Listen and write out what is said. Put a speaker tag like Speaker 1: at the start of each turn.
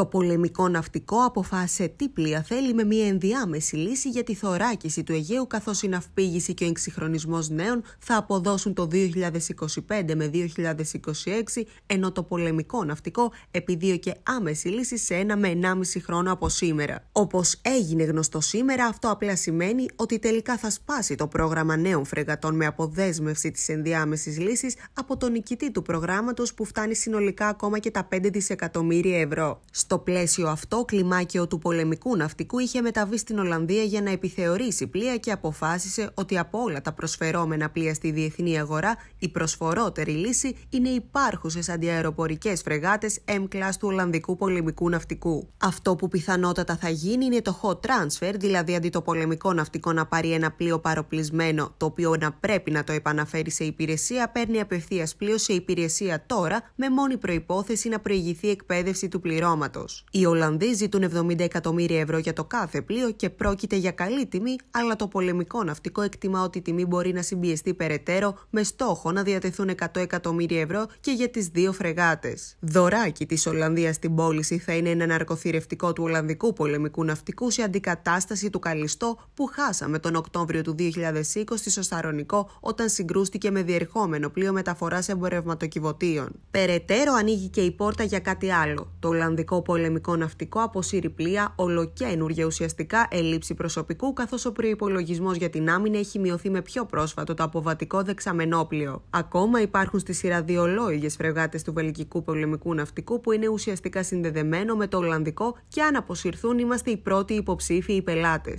Speaker 1: Το πολεμικό ναυτικό αποφάσισε τι πλοία θέλει με μια ενδιάμεση λύση για τη θωράκιση του Αιγαίου καθώς η ναυπήγηση και ο εξυγχρονισμός νέων θα αποδώσουν το 2025 με 2026 ενώ το πολεμικό ναυτικό επιδίωκε άμεση λύση σε ένα με 1,5 χρόνο από σήμερα. Όπως έγινε γνωστό σήμερα αυτό απλά σημαίνει ότι τελικά θα σπάσει το πρόγραμμα νέων φρεγατών με αποδέσμευση της ενδιάμεσης λύσης από τον νικητή του προγράμματος που φτάνει συνολικά ακόμα και τα 5 δισεκατομμύρια ευρώ. Στο πλαίσιο αυτό, κλιμάκιο του πολεμικού ναυτικού είχε μεταβεί στην Ολλανδία για να επιθεωρήσει πλοία και αποφάσισε ότι από όλα τα προσφερόμενα πλοία στη διεθνή αγορά, η προσφορότερη λύση είναι οι υπάρχουσες αντιαεροπορικές φρεγάτες M-Class του Ολλανδικού πολεμικού ναυτικού. Αυτό που πιθανότατα θα γίνει είναι το hot transfer, δηλαδή αντί το πολεμικό ναυτικό να πάρει ένα πλοίο παροπλισμένο, το οποίο να πρέπει να το επαναφέρει σε υπηρεσία, παίρνει απευθείας πλοίο σε υπηρεσία τώρα, με μόνη προπόθεση να προηγηθεί εκπαίδευση του πληρώματος. Οι Ολλανδοί ζητούν 70 εκατομμύρια ευρώ για το κάθε πλοίο και πρόκειται για καλή τιμή, αλλά το πολεμικό ναυτικό εκτιμά ότι η τιμή μπορεί να συμπιεστεί περαιτέρω με στόχο να διατεθούν 100 εκατομμύρια ευρώ και για τις δύο φρεγάτες. Δωράκι της Ολλανδίας στην πώληση θα είναι ένα ναρκοθυρευτικό του Ολλανδικού πολεμικού ναυτικού σε αντικατάσταση του Καλιστό που χάσαμε τον Οκτώβριο του 2020 στη Σαρονικό όταν συγκρούστηκε με διερχόμενο πλοίο μεταφοράς εμπορευματοκιβωτίων. Περαιτέρω ανοίγει και η πόρτα για κάτι άλλο. Το Ολλανδικό ο πολεμικό ναυτικό αποσύρει πλοία, ολοκένουργια ουσιαστικά έλλειψη προσωπικού, καθώς ο προπολογισμό για την άμυνα έχει μειωθεί με πιο πρόσφατο το αποβατικό δεξαμενόπλιο. Ακόμα υπάρχουν στη σειρά δύο λόγιε φρεγάτες του βελγικού πολεμικού ναυτικού που είναι ουσιαστικά συνδεδεμένο με το Ολλανδικό και αν αποσυρθούν είμαστε οι πρώτοι υποψήφοι οι πελάτε.